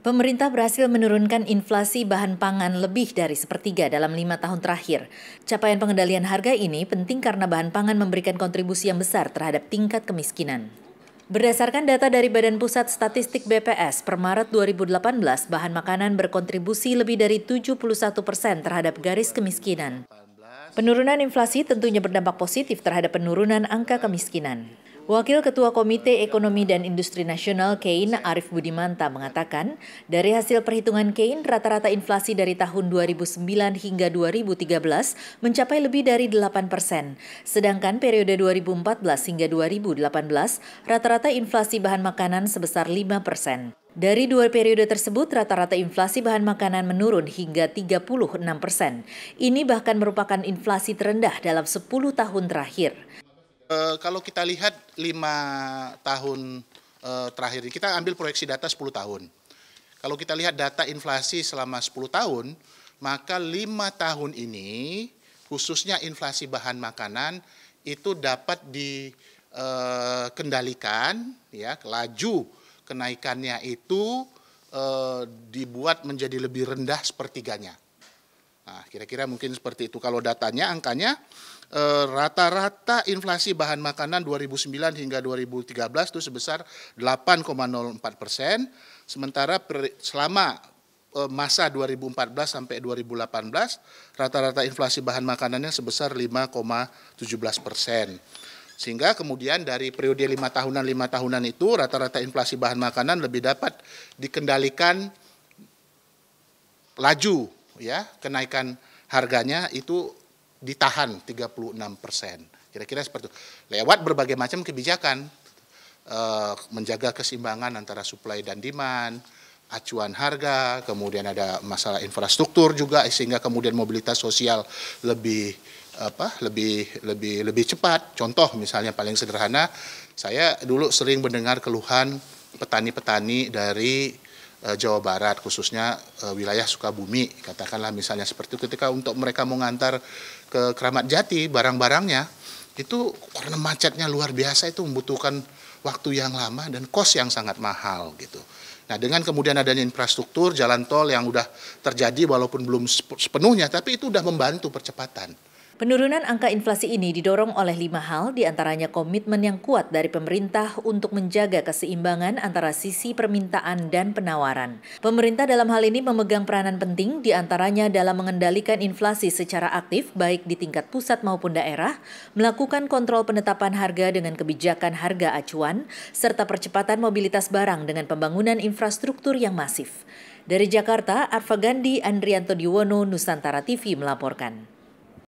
Pemerintah berhasil menurunkan inflasi bahan pangan lebih dari sepertiga dalam lima tahun terakhir. Capaian pengendalian harga ini penting karena bahan pangan memberikan kontribusi yang besar terhadap tingkat kemiskinan. Berdasarkan data dari Badan Pusat Statistik BPS, per Maret 2018, bahan makanan berkontribusi lebih dari 71 persen terhadap garis kemiskinan. Penurunan inflasi tentunya berdampak positif terhadap penurunan angka kemiskinan. Wakil Ketua Komite Ekonomi dan Industri Nasional Kein Arif Budimanta mengatakan, dari hasil perhitungan Kein, rata-rata inflasi dari tahun 2009 hingga 2013 mencapai lebih dari 8 persen. Sedangkan periode 2014 hingga 2018, rata-rata inflasi bahan makanan sebesar 5 persen. Dari dua periode tersebut, rata-rata inflasi bahan makanan menurun hingga 36 persen. Ini bahkan merupakan inflasi terendah dalam 10 tahun terakhir. E, kalau kita lihat lima tahun e, terakhir ini, kita ambil proyeksi data 10 tahun. Kalau kita lihat data inflasi selama 10 tahun, maka lima tahun ini khususnya inflasi bahan makanan itu dapat dikendalikan, eh, ya laju kenaikannya itu dibuat menjadi lebih rendah sepertiganya. Nah, kira-kira mungkin seperti itu kalau datanya, angkanya eh, rata-rata inflasi bahan makanan 2009 hingga 2013 itu sebesar 8,04 persen, sementara per, selama eh, masa 2014 sampai 2018 rata-rata inflasi bahan makanannya sebesar 5,17 persen. Sehingga kemudian dari periode lima tahunan lima tahunan itu rata-rata inflasi bahan makanan lebih dapat dikendalikan laju ya kenaikan harganya itu ditahan 36 persen. Kira-kira seperti itu. Lewat berbagai macam kebijakan, eh, menjaga keseimbangan antara supply dan demand, acuan harga, kemudian ada masalah infrastruktur juga sehingga kemudian mobilitas sosial lebih apa lebih lebih lebih cepat. Contoh misalnya paling sederhana, saya dulu sering mendengar keluhan petani-petani dari Eh, Jawa Barat khususnya eh, wilayah Sukabumi katakanlah misalnya seperti itu ketika untuk mereka mengantar ke Keramat Jati barang-barangnya itu karena macetnya luar biasa itu membutuhkan waktu yang lama dan kos yang sangat mahal gitu. Nah, dengan kemudian adanya infrastruktur jalan tol yang sudah terjadi walaupun belum sepenuhnya tapi itu sudah membantu percepatan. Penurunan angka inflasi ini didorong oleh lima hal, diantaranya komitmen yang kuat dari pemerintah untuk menjaga keseimbangan antara sisi permintaan dan penawaran. Pemerintah dalam hal ini memegang peranan penting, diantaranya dalam mengendalikan inflasi secara aktif, baik di tingkat pusat maupun daerah, melakukan kontrol penetapan harga dengan kebijakan harga acuan, serta percepatan mobilitas barang dengan pembangunan infrastruktur yang masif. Dari Jakarta, Arfa Gandhi, Andrianto Diwono, Nusantara TV melaporkan.